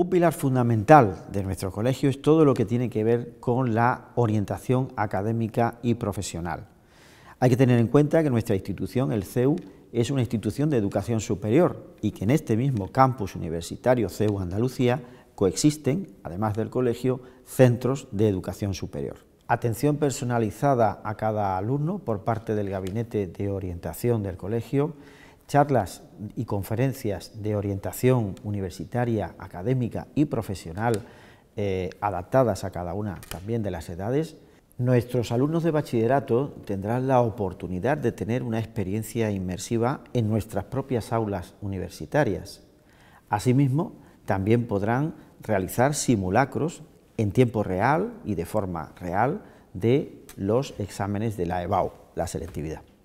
Un pilar fundamental de nuestro colegio es todo lo que tiene que ver con la orientación académica y profesional. Hay que tener en cuenta que nuestra institución, el CEU, es una institución de educación superior y que en este mismo campus universitario CEU Andalucía coexisten, además del colegio, centros de educación superior. Atención personalizada a cada alumno por parte del Gabinete de Orientación del colegio, charlas y conferencias de orientación universitaria, académica y profesional eh, adaptadas a cada una también de las edades, nuestros alumnos de bachillerato tendrán la oportunidad de tener una experiencia inmersiva en nuestras propias aulas universitarias. Asimismo, también podrán realizar simulacros en tiempo real y de forma real de los exámenes de la EBAU, la selectividad.